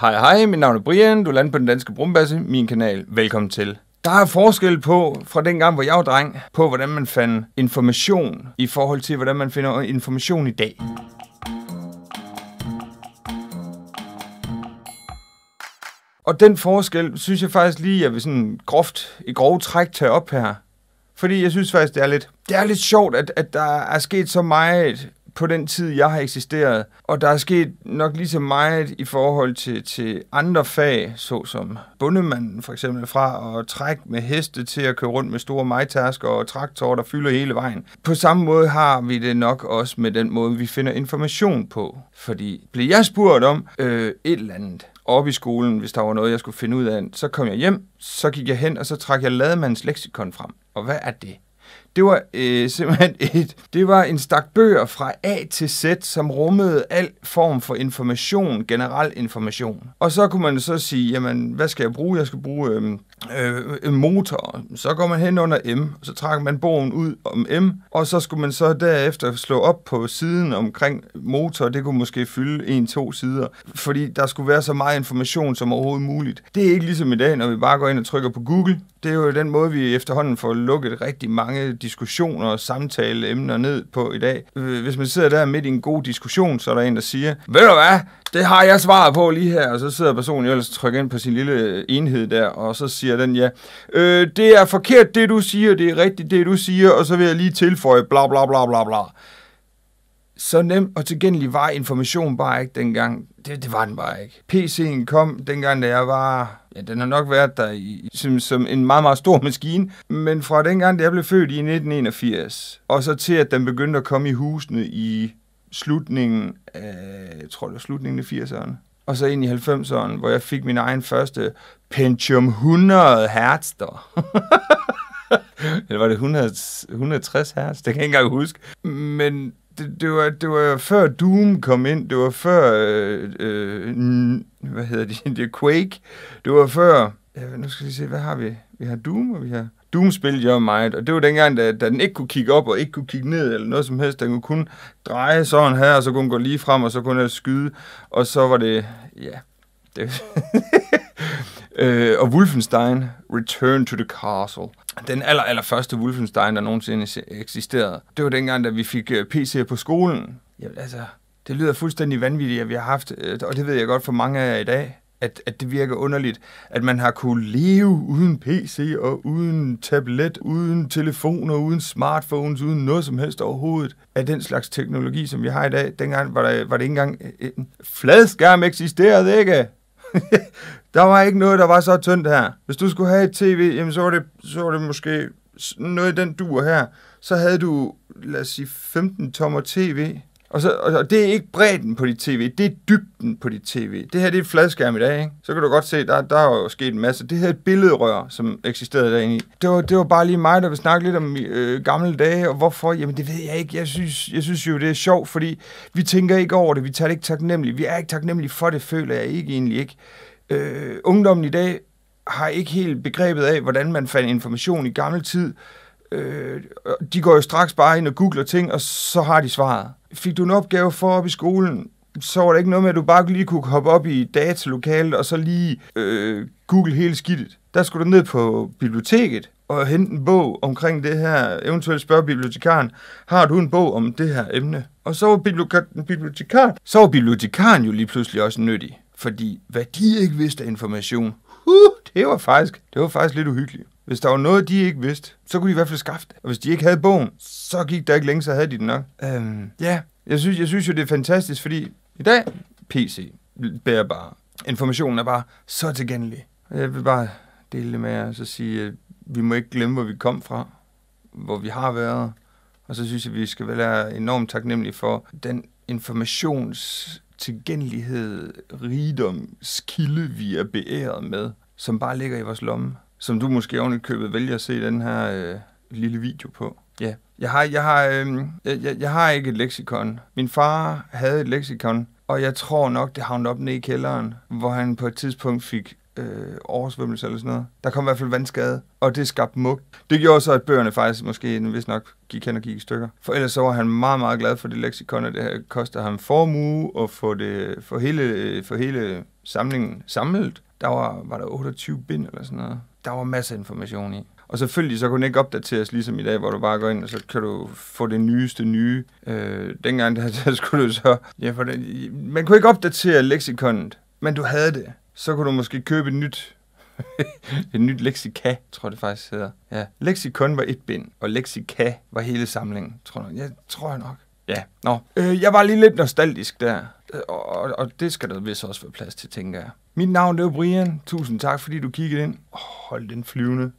Hej hej, mit navn er Brian, du lander på den danske brumbasse, min kanal. Velkommen til. Der er forskel på, fra den gang, hvor jeg var dreng, på hvordan man fandt information i forhold til, hvordan man finder information i dag. Og den forskel, synes jeg faktisk lige, at vi sådan groft, i grove træk tager op her. Fordi jeg synes faktisk, det er lidt, det er lidt sjovt, at, at der er sket så meget på den tid, jeg har eksisteret. Og der er sket nok lige så meget i forhold til, til andre fag, såsom bundemanden for eksempel, fra at trække med heste til at køre rundt med store majtasker og traktorer, der fylder hele vejen. På samme måde har vi det nok også med den måde, vi finder information på. Fordi blev jeg spurgt om øh, et eller andet, op i skolen, hvis der var noget, jeg skulle finde ud af. Så kom jeg hjem, så gik jeg hen, og så trak jeg lademandens leksikon frem. Og hvad er det? Det var øh, simpelthen et, det var en stak bøger fra A til Z, som rummede al form for information, generel information. Og så kunne man så sige, jamen, hvad skal jeg bruge? Jeg skal bruge øh, øh, motor. Så går man hen under M, så trækker man bogen ud om M, og så skulle man så derefter slå op på siden omkring motor. Det kunne måske fylde en-to sider, fordi der skulle være så meget information som overhovedet muligt. Det er ikke ligesom i dag, når vi bare går ind og trykker på Google. Det er jo den måde, vi efterhånden får lukket rigtig mange diskussioner og samtaleemner ned på i dag. Hvis man sidder der midt i en god diskussion, så er der en, der siger, ved du hvad, det har jeg svaret på lige her, og så sidder personen jo ellers trykker ind på sin lille øh, enhed der, og så siger den ja, øh, det er forkert det du siger, det er rigtigt det du siger, og så vil jeg lige tilføje bla bla bla bla bla. Så nem og tilgængelig var information bare ikke dengang. Det, det var den bare ikke. PC'en kom dengang, da jeg var... Ja, den har nok været der i, som, som en meget, meget stor maskine. Men fra dengang, da jeg blev født i 1981, og så til, at den begyndte at komme i husene i slutningen af, jeg tror det var slutningen af 80'erne, og så ind i 90'erne, hvor jeg fik min egen første Pentium 100 Hz der. Eller var det 100, 160 Hz? Det kan jeg ikke engang huske. Men det, det, var, det var før Doom kom ind, det var før, øh, øh, hvad hedder de, det Quake, det var før, ja, nu skal vi se, hvad har vi? Vi har Doom, og vi har... Doom spillede jo meget, og det var dengang, da, da den ikke kunne kigge op og ikke kunne kigge ned eller noget som helst. Den kunne kun dreje sådan her, og så kunne den gå lige frem, og så kunne den skyde. Og så var det, ja, det... øh, og Wolfenstein, Return to the Castle den aller, aller første Wolfenstein, der nogensinde eksisterede. Det var dengang, da vi fik øh, PC på skolen. Ja, altså, det lyder fuldstændig vanvittigt, at vi har haft, øh, og det ved jeg godt for mange af jer i dag, at, at det virker underligt, at man har kunnet leve uden PC og uden tablet, uden telefoner, uden smartphones, uden noget som helst overhovedet af den slags teknologi, som vi har i dag. Dengang var, der, var det ikke engang en øh, fladskærm eksisterede, ikke? Der var ikke noget, der var så tyndt her. Hvis du skulle have et tv, jamen, så, var det, så var det måske noget i den dur her. Så havde du, lad os sige, 15 tommer tv. Og, så, og det er ikke bredden på dit tv, det er dybden på dit tv. Det her det er et fladskærm i dag, ikke? Så kan du godt se, der, der er jo sket en masse. Det her er et billedrør, som eksisterede derinde i. Det var, det var bare lige mig, der vil snakke lidt om øh, gamle dage, og hvorfor. Jamen, det ved jeg ikke. Jeg synes, jeg synes jo, det er sjovt, fordi vi tænker ikke over det. Vi tager det ikke taknemmeligt. Vi er ikke taknemmelige for det, føler jeg ikke egentlig ikke øh, ungdommen i dag har ikke helt begrebet af, hvordan man fandt information i gammel tid. Øh, de går jo straks bare ind og googler ting, og så har de svaret. Fik du en opgave for op i skolen, så var der ikke noget med, at du bare lige kunne hoppe op i datalokalet og så lige øh, google hele skidtet. Der skulle du ned på biblioteket og hente en bog omkring det her, eventuelt spørge bibliotekaren, har du en bog om det her emne? Og så var bibliotekaren, bibliotekaren, så var bibliotekaren jo lige pludselig også nyttig. Fordi hvad de ikke vidste af information, uh, det, var faktisk, det var faktisk lidt uhyggeligt. Hvis der var noget, de ikke vidste, så kunne de i hvert fald skaffe det. Og hvis de ikke havde bogen, så gik der ikke længe, så havde de den nok. Øhm, ja, jeg synes, jeg synes jo, det er fantastisk, fordi i dag, PC, bærer bare. Informationen er bare så tilgængelig. Jeg vil bare dele det med jer, og så sige, at vi må ikke glemme, hvor vi kom fra, hvor vi har været. Og så synes jeg, at vi skal være enormt taknemmelige for den informations tilgængelighed, rigdomskilde, vi er beæret med, som bare ligger i vores lomme, som du måske oven købet vælger at se den her øh, lille video på. Ja, yeah. jeg har, jeg, har, øh, jeg, jeg, jeg har ikke et leksikon. Min far havde et leksikon, og jeg tror nok, det havnede op ned i kælderen, hvor han på et tidspunkt fik øh, oversvømmelse eller sådan noget. Der kom i hvert fald vandskade, og det skabte mug. Det gjorde så, at bøgerne faktisk måske hvis nok gik hen og gik i stykker. For ellers så var han meget, meget glad for det leksikon, og det her kostede ham formue og få det, for, hele, for hele samlingen samlet. Der var, var der 28 bind eller sådan noget. Der var masser af information i. Og selvfølgelig så kunne den ikke opdateres ligesom i dag, hvor du bare går ind, og så kan du få det nyeste nye. Øh, dengang der, der skulle du så... Ja, for det, man kunne ikke opdatere leksikonet, men du havde det så kunne du måske købe et nyt, et nyt lexika, tror det faktisk hedder. Ja. Lexikon var et bind, og lexika var hele samlingen, tror jeg. Ja, tror jeg nok. Ja, nå. Øh, jeg var lige lidt nostalgisk der, og, og, og det skal der vist også være plads til, tænker jeg. Mit navn det er Brian. Tusind tak, fordi du kiggede ind. Hold den flyvende.